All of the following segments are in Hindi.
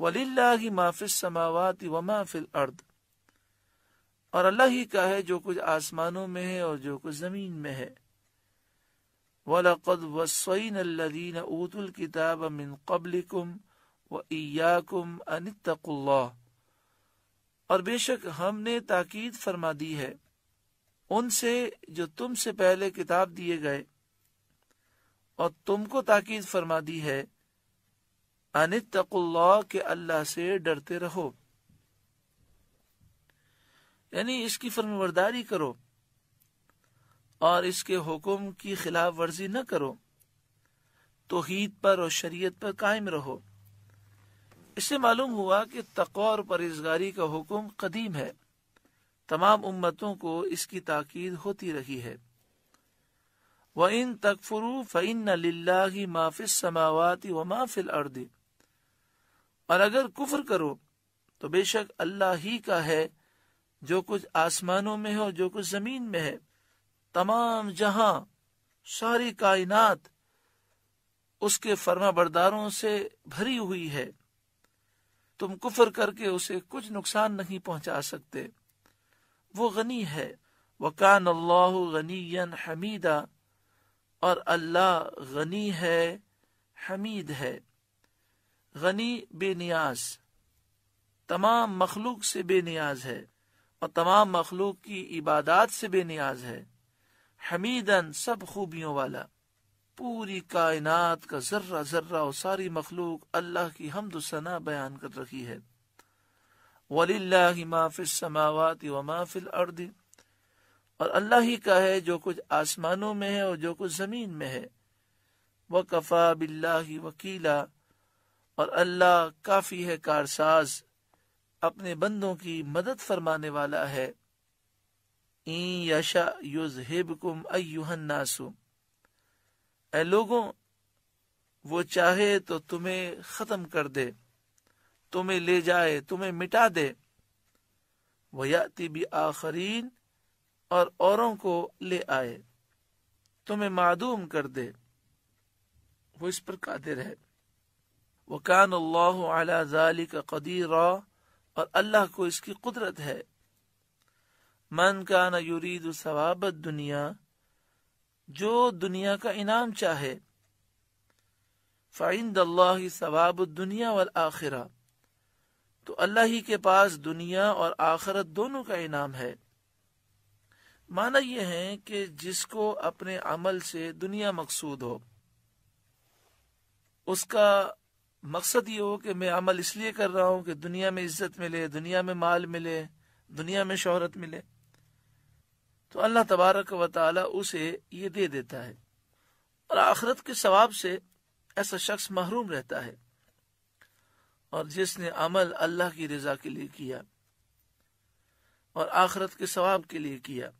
वली माफिस समावत व माफिल अर्द और अल्लाह ही का है जो कुछ आसमानों में है और जो कुछ जमीन में है वलकद वसैन अल्लदीन ऊतुल किताब मिन कबलिकुम व इयाकुम अनितकुल्लाह और बेशक हमने ताकीद फरमा दी है उनसे जो तुमसे पहले किताब दिए गए और तुमको ताकीद फरमा दी है अनित के अल्लाह से डरते रहो यानी इसकी फर्मवरदारी करो और इसके हुक्म की खिलाफ वर्जी न करो तोहीद पर और शरीयत पर कायम रहो इससे मालूम हुआ कि तकवा और परहेजगारी का हुक्म कदीम है तमाम उम्मतों को इसकी ताकीद होती रही है व इन तकफरू फ़िन लाही माफिस समावती व माफिल अर्दी और अगर कुफर करो तो बेशक अल्लाह ही का है जो कुछ आसमानों में है और जो कुछ जमीन में है तमाम जहां सारी कायनात उसके फर्मा बरदारों से भरी हुई है तुम कुफर करके उसे कुछ नुकसान नहीं पहुंचा सकते वो गनी है वकान अल्लाह गनी हमीदा और अल्लाह गनी है हमीद है गनी बेनियाज तमाम मखलूक से बेनियाज है और तमाम मखलूक की इबादत से बेनियाज है हमीदन सब खूबियों वाला पूरी कायनात का जर्रा जर्रा और सारी मखलूक अल्लाह की हमद सना बयान कर रखी है वली माफिल समावत व माफिल अर्द और अल्लाह ही का है जो कुछ आसमानों में है और जो कुछ जमीन में है व कफा बिल्ला वकीला और अल्लाह काफी है कारसाज अपने बंदों की मदद फरमाने वाला है ई यशा युजहिबकुम अयुहन नासु ए लोगों वो चाहे तो तुम्हें खत्म कर दे तुम्हें ले जाए तुम्हें मिटा दे वयाति भी आखरीन और औरों को ले आए तुम्हें मादूम कर दे वो इस पर कादिर है वकान अल्लाह का और अल्लाह को इसकी कुदरत है मन का न सवाबत दुनिया जो दुनिया का इनाम चाहे फ़ाइंद अल्लाह सवाब दुनिया वल आखिरा तो अल्लाह ही के पास दुनिया और आखरत दोनों का इनाम है माना यह है कि जिसको अपने अमल से दुनिया मकसूद हो उसका मकसद ये हो कि मैं अमल इसलिए कर रहा हूं कि दुनिया में इज्जत मिले दुनिया में माल मिले दुनिया में शोहरत मिले तो अल्लाह तबारक व उसे ये दे देता है और आखरत के सवाब से ऐसा शख्स महरूम रहता है और जिसने अमल अल्लाह की रजा के लिए किया और आखरत के सवाब के लिए किया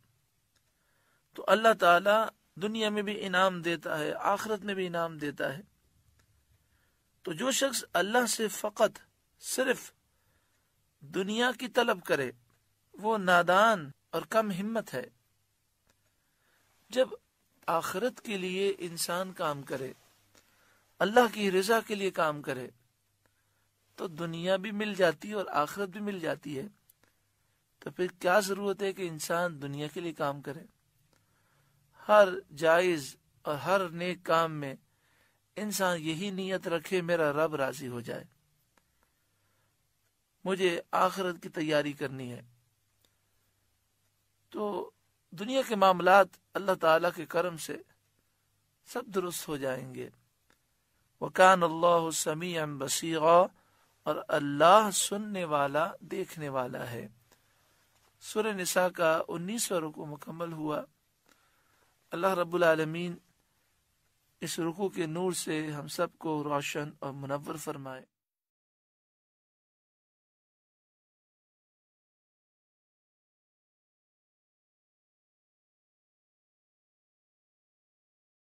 तो अल्लाह ताला दुनिया में भी इनाम देता है आखरत में भी इनाम देता है तो जो शख्स अल्लाह से फ़कत सिर्फ दुनिया की तलब करे वो नादान और कम हिम्मत है जब आखरत के लिए इंसान काम करे अल्लाह की रजा के लिए काम करे तो दुनिया भी मिल जाती है और आखरत भी मिल जाती है तो फिर क्या जरूरत है कि इंसान दुनिया के लिए काम करे हर जायज और हर नेक काम में इंसान यही नीयत रखे मेरा रब राजी हो जाए मुझे आखिरत की तैयारी करनी है तो दुनिया के मामला अल्लाह ताला के करम से सब दुरुस्त हो जाएंगे वकान अल्लाह समी बसी और अल्लाह सुनने वाला देखने वाला है सुर निसा का उन्नीसवा रुको मुकम्मल हुआ अल्लाह रबुलमीन इस रुकू के नूर से हम सबको रोशन और मुनवर फरमाए